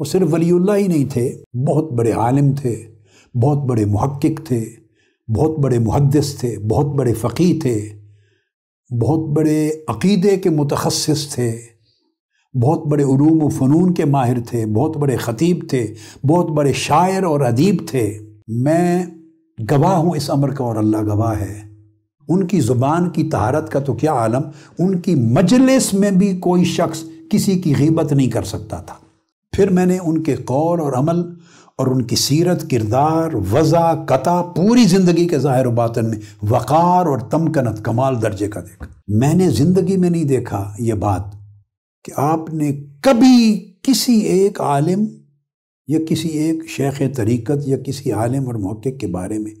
وہ صرف ولی اللہ ہی نہیں تھے بہت بڑے عالم تھے بہت بڑے محقق تھے بہت بڑے محدث تھے بہت بڑے فقی تھے بہت بڑے عقیدے کے متخصص تھے بہت بڑے علوم و فنون کے ماہر تھے بہت بڑے خطیب تھے بہت بڑے شاعر اور ادیب تھے میں گواہ ہوں اس عمر کا اور اللہ گواہ ہے ان کی زبان کی تہارت کا تو کیا عالم ان کی مجلس میں بھی کوئی شخص کسی کی غیبت نہیں کر سکتا تھا پھر میں نے ان کے قول اور عمل اور ان کی سیرت کردار وضع قطع پوری زندگی کے ظاہر و باطن میں وقار اور تمکنت کمال درجے کا دیکھا میں نے زندگی میں نہیں دیکھا یہ بات کہ آپ نے کبھی کسی ایک عالم یا کسی ایک شیخ طریقت یا کسی عالم اور موقع کے بارے میں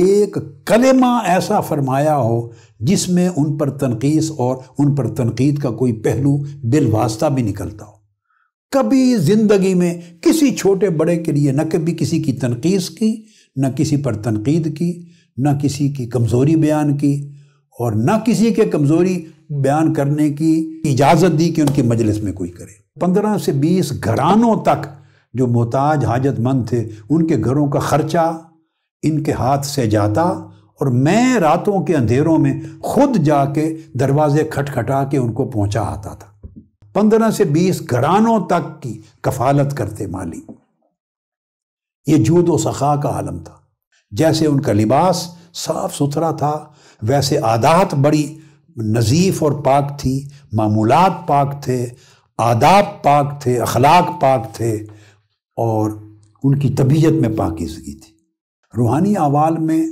ایک کلمہ ایسا فرمایا ہو جس میں ان پر تنخیص اور ان پر تنقید کا کوئی پہلو بالواسطہ بھی نکلتا ہو کبھی زندگی میں کسی چھوٹے بڑے کے لیے نہ کبھی کسی کی تنقید کی نہ کسی پر تنقید کی نہ کسی کی کمزوری بیان کی اور نہ کسی کے کمزوری بیان کرنے کی اجازت دی کہ ان کی مجلس میں کوئی کرے پندرہ سے بیس گھرانوں تک جو محتاج حاجت مند تھے ان کے گھروں کا خرچہ ان کے ہاتھ سے جاتا اور میں راتوں کے اندھیروں میں خود جا کے دروازے کھٹ کھٹا کے ان کو پہنچا آتا تھا پندرہ سے بیس گھرانوں تک کی کفالت کرتے مالی یہ جود و سخا کا عالم تھا جیسے ان کا لباس صاف ستھرا تھا ویسے عادات بڑی نظیف اور پاک تھی معمولات پاک تھے آداب پاک تھے اخلاق پاک تھے اور ان کی طبیعت میں پاکیزگی تھی روحانی آوال میں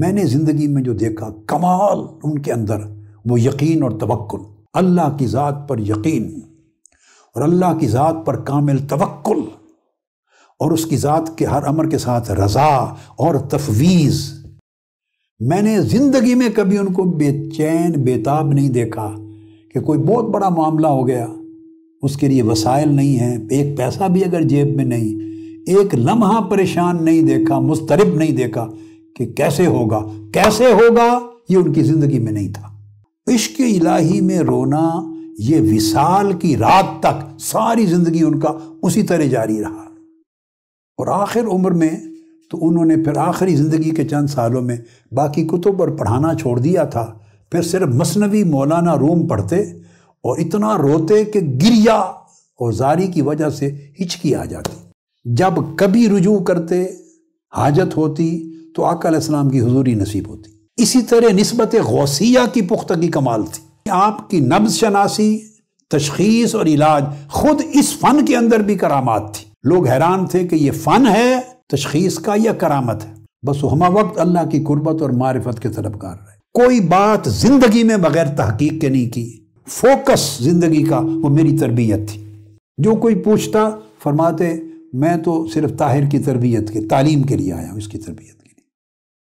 میں نے زندگی میں جو دیکھا کمال ان کے اندر وہ یقین اور توکل اللہ کی ذات پر یقین اور اللہ کی ذات پر کامل توکل اور اس کی ذات کے ہر امر کے ساتھ رضا اور تفویض میں نے زندگی میں کبھی ان کو بے چین بے تاب نہیں دیکھا کہ کوئی بہت بڑا معاملہ ہو گیا اس کے لیے وسائل نہیں ہیں ایک پیسہ بھی اگر جیب میں نہیں ایک لمحہ پریشان نہیں دیکھا مسترب نہیں دیکھا کہ کیسے ہوگا کیسے ہوگا یہ ان کی زندگی میں نہیں تھا عشق الہی میں رونا یہ وصال کی رات تک ساری زندگی ان کا اسی طرح جاری رہا اور آخر عمر میں تو انہوں نے پھر آخری زندگی کے چند سالوں میں باقی کتب اور پڑھانا چھوڑ دیا تھا پھر صرف مصنوی مولانا روم پڑھتے اور اتنا روتے کہ گریا اور زاری کی وجہ سے ہچکی آ جاتی جب کبھی رجوع کرتے حاجت ہوتی تو آقا علیہ السلام کی حضوری نصیب ہوتی اسی طرح نسبت غوثیہ کی پختگی کمال تھی آپ کی نبز شناسی تشخیص اور علاج خود اس فن کے اندر بھی کرامات تھی لوگ حیران تھے کہ یہ فن ہے تشخیص کا یا کرامت ہے بس ہمہ وقت اللہ کی قربت اور معرفت کے طلبگار رہے کوئی بات زندگی میں بغیر تحقیق کے نہیں کی فوکس زندگی کا وہ میری تربیت تھی جو کوئی پوچھتا فرماتے میں تو صرف طاہر کی تربیت کے تعلیم کے لیے آیا ہوں اس کی تربیت کے لیے